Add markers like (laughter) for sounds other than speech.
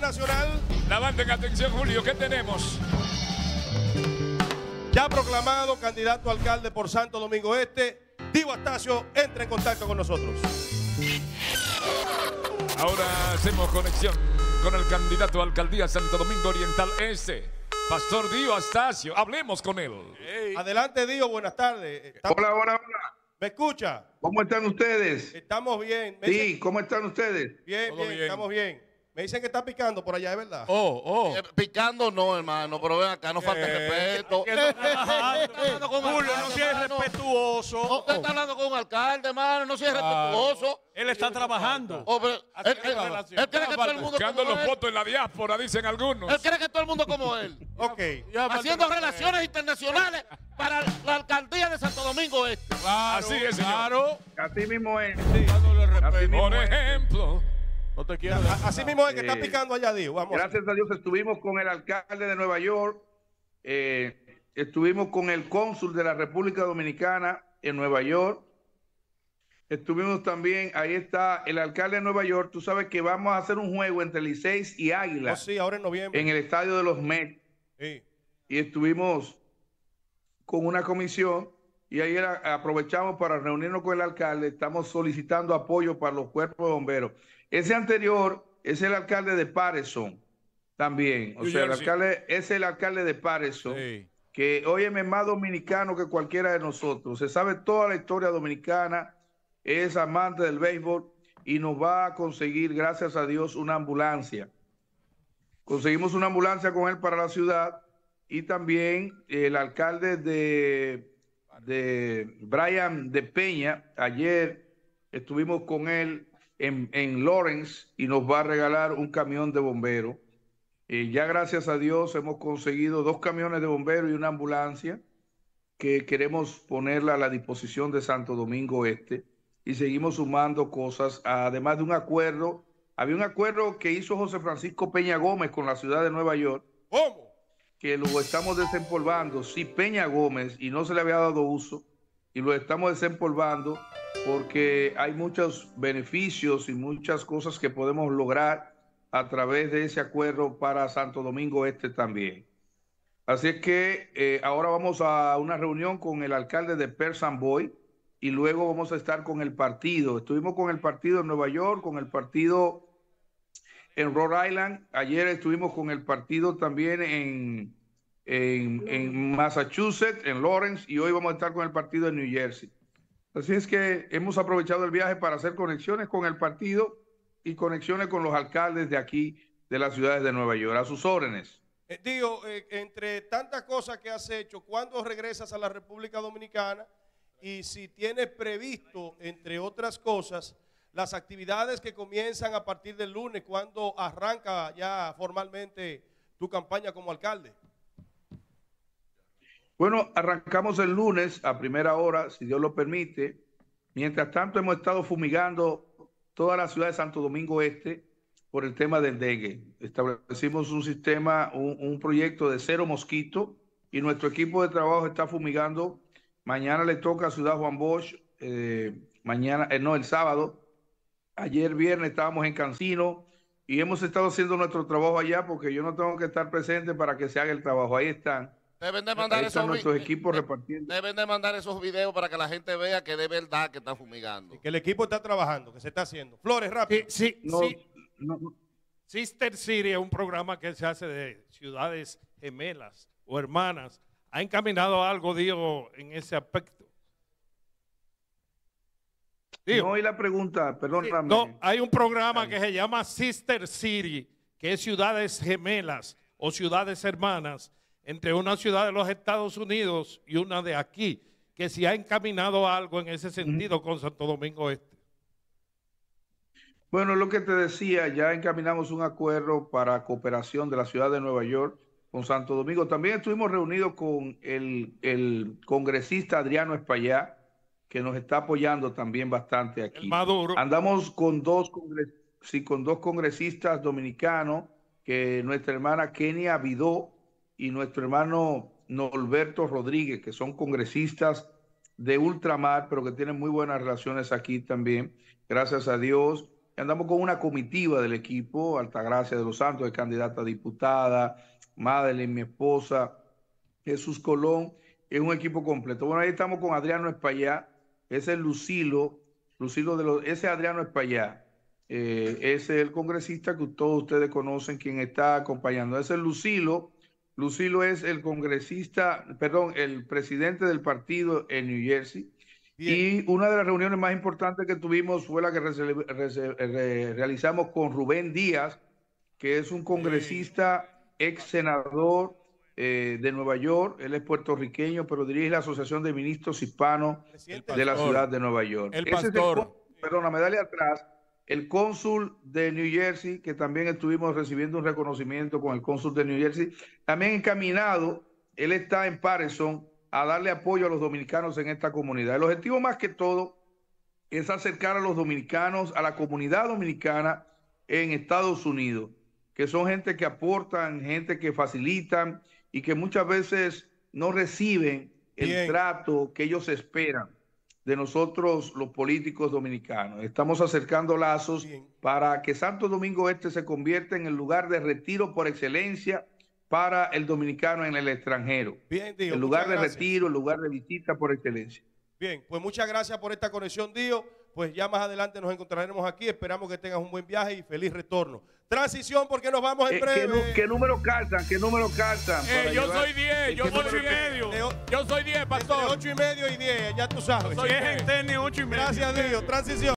Nacional. La atención, Julio, ¿qué tenemos? Ya proclamado candidato a alcalde por Santo Domingo Este, Dio Astacio entra en contacto con nosotros. Ahora hacemos conexión con el candidato a alcaldía Santo Domingo Oriental Este, Pastor Dio Astacio. Hablemos con él. Adelante, Dio, buenas tardes. Hola, hola, hola. ¿Me escucha? ¿Cómo están ustedes? Estamos bien. Sí, ¿cómo están ustedes? Bien, bien, bien, estamos bien. Me dicen que está picando por allá, ¿es verdad? Oh, oh. Eh, picando no, hermano, pero ven acá, no falta eh, respeto. (laughs) Julio, no seas respetuoso. usted está hablando con un alcalde, hermano, no seas respetuoso. Él está trabajando. Oh, él, cree que todo el mundo Buscando como los él. votos en la diáspora, dicen algunos. Él cree que todo el mundo como él. (laughs) Haciendo relaciones internacionales para la alcaldía de Santo Domingo Este. Así es, señor. Claro. Así mismo es. por ejemplo... Ah, así mismo es que está eh, picando allá, Dios. Gracias a Dios estuvimos con el alcalde de Nueva York, eh, estuvimos con el cónsul de la República Dominicana en Nueva York. Estuvimos también, ahí está el alcalde de Nueva York. Tú sabes que vamos a hacer un juego entre Liceis y Águila. Oh, sí, ahora en noviembre. En el estadio de los Mets. Y estuvimos con una comisión y ayer aprovechamos para reunirnos con el alcalde, estamos solicitando apoyo para los cuerpos de bomberos. Ese anterior es el alcalde de Patterson también, o sea, el alcalde es el alcalde de Patterson. Que hoy es más dominicano que cualquiera de nosotros. Se sabe toda la historia dominicana, es amante del béisbol y nos va a conseguir, gracias a Dios, una ambulancia. Conseguimos una ambulancia con él para la ciudad y también el alcalde de de Brian de Peña. Ayer estuvimos con él en, en Lawrence y nos va a regalar un camión de bomberos. Eh, ya gracias a Dios hemos conseguido dos camiones de bomberos y una ambulancia que queremos ponerla a la disposición de Santo Domingo Este y seguimos sumando cosas, además de un acuerdo. Había un acuerdo que hizo José Francisco Peña Gómez con la ciudad de Nueva York. ¿Cómo? que lo estamos desempolvando, si Peña Gómez, y no se le había dado uso, y lo estamos desempolvando porque hay muchos beneficios y muchas cosas que podemos lograr a través de ese acuerdo para Santo Domingo Este también. Así es que eh, ahora vamos a una reunión con el alcalde de Boy y luego vamos a estar con el partido. Estuvimos con el partido en Nueva York, con el partido en Rhode Island, ayer estuvimos con el partido también en, Massachusetts, en Lawrence, y hoy vamos a estar con el partido en New Jersey. Así es que hemos aprovechado el viaje para hacer conexiones con el partido y conexiones con los alcaldes de aquí, de las ciudades de Nueva York. A sus órdenes. Eh, eh entre tantas cosas que has hecho, ¿cuándo regresas a la República Dominicana? Y si tienes previsto, entre otras cosas, las actividades que comienzan a partir del lunes, cuando arranca ya formalmente tu campaña como alcalde. Bueno, arrancamos el lunes a primera hora, si Dios lo permite. Mientras tanto, hemos estado fumigando toda la ciudad de Santo Domingo Este por el tema del dengue. Establecimos un sistema, un, proyecto de cero mosquito y nuestro equipo de trabajo está fumigando. Mañana le toca a Ciudad Juan Bosch, eh, mañana, eh, no, el sábado Ayer viernes estábamos en Cancino y hemos estado haciendo nuestro trabajo allá porque yo no tengo que estar presente para que se haga el trabajo. Ahí están. Deben de mandar esos nuestros equipos repartiendo. Deben de mandar esos videos para que la gente vea que de verdad que está fumigando. que el equipo está trabajando, que se está haciendo. Flores, rápido. Sí, sí, Sister City es un programa que se hace de ciudades gemelas o hermanas. ¿Ha encaminado algo, Diego, en ese aspecto? no la pregunta, hay un programa que se llama Sister City, que es ciudades gemelas o ciudades hermanas entre una ciudad de los Estados Unidos y una de aquí, que si ha encaminado algo en ese sentido con Santo Domingo Este. Bueno, lo que te decía, ya encaminamos un acuerdo para cooperación de la ciudad de Nueva York con Santo Domingo. También estuvimos reunidos con el, el congresista Adriano Espaillat, que nos está apoyando también bastante aquí. Andamos con dos, con dos congresistas dominicanos, que nuestra hermana Kenia Vidó y nuestro hermano Norberto Rodríguez, que son congresistas de ultramar, pero que tienen muy buenas relaciones aquí también, gracias a Dios. Andamos con una comitiva del equipo, Altagracia de los Santos, de candidata a diputada, Madeleine, mi esposa, Jesús Colón, es un equipo completo. Bueno, ahí estamos con Adriano Espaillat, ese Lucilo, Lucilo de los, ese Adriano Espaillá. Eh, ese es el congresista que todos ustedes conocen, quien está acompañando. Ese es Lucilo, Lucilo es el congresista, perdón, el presidente del partido en New Jersey. Y una de las reuniones más importantes que tuvimos fue la que realizamos con Rubén Díaz, que es un congresista, ex senador, eh, de Nueva York, él es puertorriqueño, pero dirige la Asociación de Ministros Hispanos de la ciudad de Nueva York. El pastor. Es perdóname, dale atrás. El cónsul de New Jersey, que también estuvimos recibiendo un reconocimiento con el cónsul de New Jersey, también encaminado, él está en Patterson a darle apoyo a los dominicanos en esta comunidad. El objetivo más que todo es acercar a los dominicanos, a la comunidad dominicana en Estados Unidos que son gente que aportan, gente que facilitan y que muchas veces no reciben el trato que ellos esperan de nosotros los políticos dominicanos. Estamos acercando lazos para que Santo Domingo Este se convierta en el lugar de retiro por excelencia para el dominicano en el extranjero. Bien, el lugar de retiro, el lugar de visita por excelencia. Bien, pues muchas gracias por esta conexión, Dios pues ya más adelante nos encontraremos aquí. Esperamos que tengas un buen viaje y feliz retorno. Transición porque nos vamos en eh, breve. ¿qué, ¿qué, número cartan? ¿Qué número calzan? Eh, yo, soy 10, yo soy 8 y medio. yo soy 10, pastor. 8 y medio y 10, ya tú sabes. soy 10 en tenis, 8 y medio. Gracias a Dios. Transición.